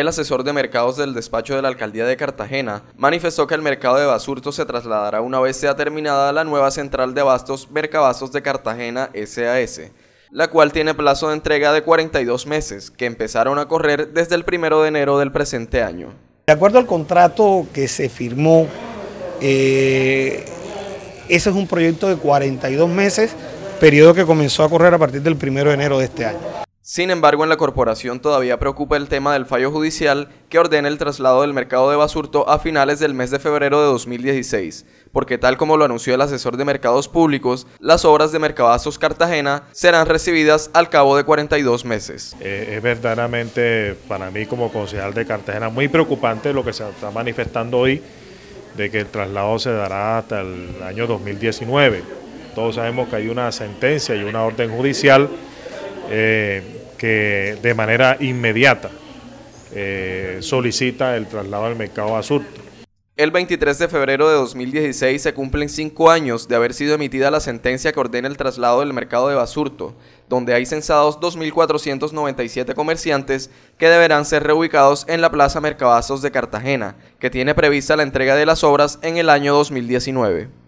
el asesor de mercados del despacho de la alcaldía de Cartagena, manifestó que el mercado de Basurto se trasladará una vez sea terminada la nueva central de abastos Mercabastos de Cartagena SAS, la cual tiene plazo de entrega de 42 meses, que empezaron a correr desde el 1 de enero del presente año. De acuerdo al contrato que se firmó, eh, ese es un proyecto de 42 meses, periodo que comenzó a correr a partir del 1 de enero de este año. Sin embargo, en la corporación todavía preocupa el tema del fallo judicial que ordena el traslado del mercado de Basurto a finales del mes de febrero de 2016, porque tal como lo anunció el asesor de mercados públicos, las obras de Mercabazos Cartagena serán recibidas al cabo de 42 meses. Eh, es verdaderamente para mí como concejal de Cartagena muy preocupante lo que se está manifestando hoy de que el traslado se dará hasta el año 2019. Todos sabemos que hay una sentencia y una orden judicial eh, que de manera inmediata eh, solicita el traslado del mercado Basurto. El 23 de febrero de 2016 se cumplen cinco años de haber sido emitida la sentencia que ordena el traslado del mercado de Basurto, donde hay censados 2.497 comerciantes que deberán ser reubicados en la Plaza Mercabazos de Cartagena, que tiene prevista la entrega de las obras en el año 2019.